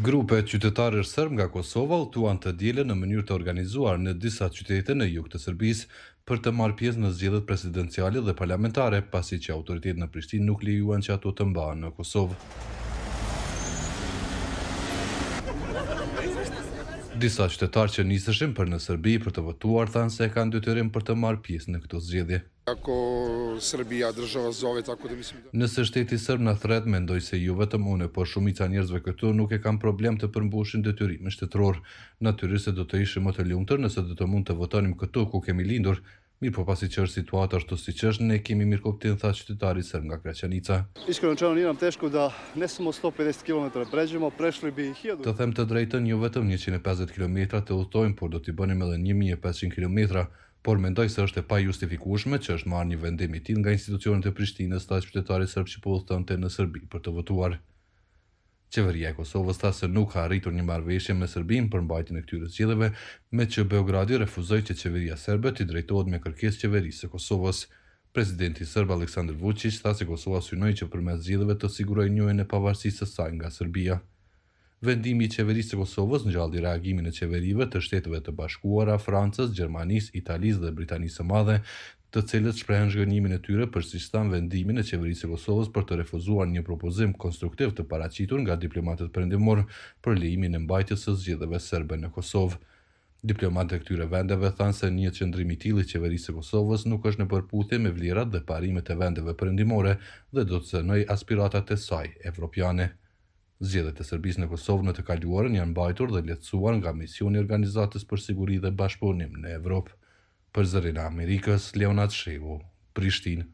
Grupe qytetarër sërmë nga Kosova u tuan të djelen në mënyrë të organizuar në disa qytete në jug të Sërbis për të marrë pjesë në zgjedhjet presidenciali dhe parlamentare, pasi që autoritetet në Prishtinë nuk lejuan që ato të mbahen në Kosovë. Disa qytetar që nisëshim për në Serbi për të votuar thanë se kanë detyrim për të marë pjesë në këto zgjedhje. Serbia tako Nëse shteti sërbë në thret, mendoj se ju jo vetëm une, por shumica njerëzve këtu nuk e kam problem të përmbushin detyrim në shtetror. Natyrisë do të ishim më të ljumëtër nëse do të mund të votonim këtu ku kemi lindur, Mirë po pasi që është situatë ashtu si që është, ne kemi mirë koptin, tha qytetari sërë nga kreqenica. Ishkër në qënë njëra më teshku da nesë 150 km, bregjëmo preshri bi i hjedu. Të them të drejtën, jo vetëm 150 km të utojmë, por do t'i bënim edhe 1500 km, por mendoj se është e pa justifikushme që është marrë një vendim i nga institucionet e Prishtinës, tash qytetari serb që po u thonte në Sërbi për të votuar. Qeveria e Kosovës tha se nuk ka arritur një marrëveshje me Serbinë për mbajtjen e këtyre zgjedhjeve, me që Beogradi refuzoi që qeveria serbe të drejtohet me kërkesë qeverisë së Kosovës. Presidenti serb Aleksandar Vučić tha se Kosova synoi që përmes zgjedhjeve të sigurojë njëjën e pavarësisë së saj nga Serbia vendimi i qeverisë së Kosovës ngjalli reagimin e qeverive të shteteve të bashkuara, Francës, Gjermanisë, Italisë dhe Britanisë së Madhe, të cilët shprehen zhgënimin e tyre për si vendimin e qeverisë së Kosovës për të refuzuar një propozim konstruktiv të paraqitur nga diplomatët perëndimor për lejimin e mbajtjes së zgjedhjeve serbe në Kosovë. Diplomatët e këtyre vendeve thanë se një qëndrim i tillë i qeverisë së Kosovës nuk është në përputhje me vlerat dhe parimet e vendeve perëndimore dhe do të cënoj aspiratat e saj evropiane. Zgjedhjet e Serbisë në Kosovë në të kaluarën janë mbajtur dhe lehtësuar nga misioni i Organizatës për Siguri dhe Bashkëpunim në Evropë për zërin e Amerikës Leonat Shevo, Prishtinë.